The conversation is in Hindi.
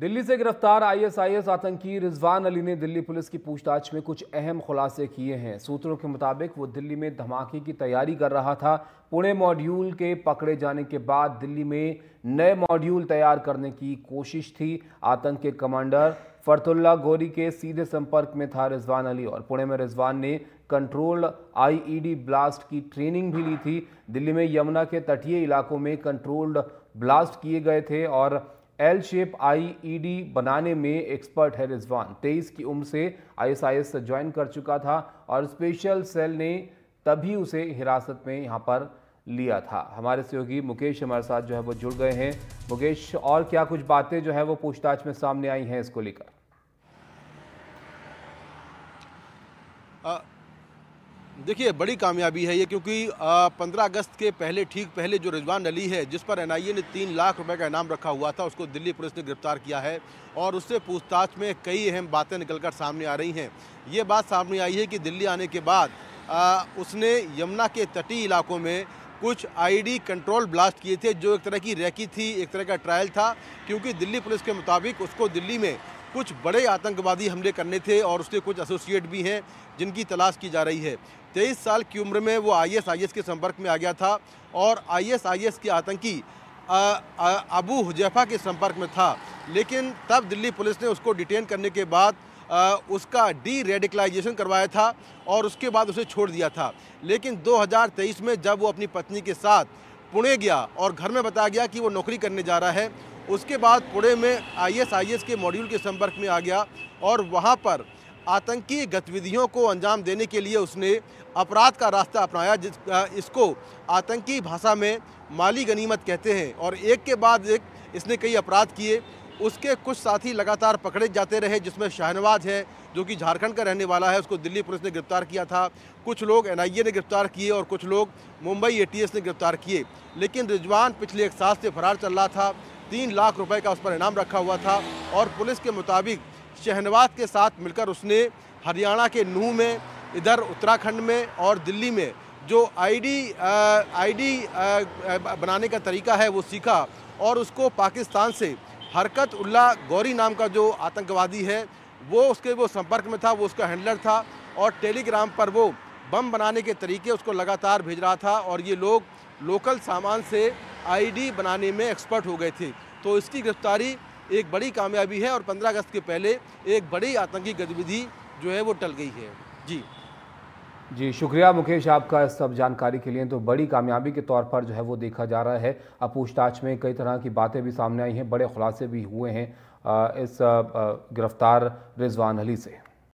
दिल्ली से गिरफ्तार आईएसआईएस आतंकी रिजवान अली ने दिल्ली पुलिस की पूछताछ में कुछ अहम खुलासे किए हैं सूत्रों के मुताबिक वो दिल्ली में धमाके की तैयारी कर रहा था पुणे मॉड्यूल के पकड़े जाने के बाद दिल्ली में नए मॉड्यूल तैयार करने की कोशिश थी आतंक के कमांडर फरतुल्ला गोरी के सीधे संपर्क में था रिजवान अली और पुणे में रिजवान ने कंट्रोल्ड आईईडी ब्लास्ट की ट्रेनिंग भी ली थी दिल्ली में यमुना के तटीय इलाकों में कंट्रोल्ड ब्लास्ट किए गए थे और एल शेप आईईडी बनाने में एक्सपर्ट है रिजवान तेईस की उम्र से आईएसआईएस से ज्वाइन कर चुका था और स्पेशल सेल ने तभी उसे हिरासत में यहाँ पर लिया था हमारे सहयोगी मुकेश हमारे साथ जो है वो जुड़ गए हैं मुकेश और क्या कुछ बातें जो है वो पूछताछ में सामने आई हैं इसको लेकर देखिए बड़ी कामयाबी है ये क्योंकि 15 अगस्त के पहले ठीक पहले जो रिजवान अली है जिस पर एनआईए ने तीन लाख रुपए का इनाम रखा हुआ था उसको दिल्ली पुलिस ने गिरफ्तार किया है और उससे पूछताछ में कई अहम बातें निकलकर सामने आ रही हैं ये बात सामने आई है कि दिल्ली आने के बाद आ, उसने यमुना के तटीय इलाकों में कुछ आईडी कंट्रोल ब्लास्ट किए थे जो एक तरह की रैकी थी एक तरह का ट्रायल था क्योंकि दिल्ली पुलिस के मुताबिक उसको दिल्ली में कुछ बड़े आतंकवादी हमले करने थे और उसके कुछ एसोसिएट भी हैं जिनकी तलाश की जा रही है तेईस साल की उम्र में वो एस के संपर्क में आ गया था और एस के आतंकी अबू हुजैफा के संपर्क में था लेकिन तब दिल्ली पुलिस ने उसको डिटेन करने के बाद आ, उसका डी रेडिकलाइजेशन करवाया था और उसके बाद उसे छोड़ दिया था लेकिन 2023 में जब वो अपनी पत्नी के साथ पुणे गया और घर में बताया गया कि वो नौकरी करने जा रहा है उसके बाद पुणे में आईएसआईएस के मॉड्यूल के संपर्क में आ गया और वहाँ पर आतंकी गतिविधियों को अंजाम देने के लिए उसने अपराध का रास्ता अपनाया जिस इसको आतंकी भाषा में माली गनीमत कहते हैं और एक के बाद एक इसने कई अपराध किए उसके कुछ साथी लगातार पकड़े जाते रहे जिसमें शाहनवाज है जो कि झारखंड का रहने वाला है उसको दिल्ली पुलिस ने गिरफ्तार किया था कुछ लोग एनआईए ने गिरफ्तार किए और कुछ लोग मुंबई एटीएस ने गिरफ्तार किए लेकिन रिजवान पिछले एक साल से फरार चल रहा था तीन लाख रुपए का उस पर इनाम रखा हुआ था और पुलिस के मुताबिक शहनवाज के साथ मिलकर उसने हरियाणा के नूह में इधर उत्तराखंड में और दिल्ली में जो आईडी आईडी बनाने का तरीका है वो सीखा और उसको पाकिस्तान से हरकत उल्ला गौरी नाम का जो आतंकवादी है वो उसके वो संपर्क में था वो उसका हैंडलर था और टेलीग्राम पर वो बम बनाने के तरीके उसको लगातार भेज रहा था और ये लोग लोकल सामान से आईडी बनाने में एक्सपर्ट हो गए थे तो इसकी गिरफ्तारी एक बड़ी कामयाबी है और 15 अगस्त के पहले एक बड़ी आतंकी गतिविधि जो है वो टल गई है जी जी शुक्रिया मुकेश आपका इस सब जानकारी के लिए तो बड़ी कामयाबी के तौर पर जो है वो देखा जा रहा है अब पूछताछ में कई तरह की बातें भी सामने आई हैं बड़े खुलासे भी हुए हैं इस गिरफ्तार रिजवान अली से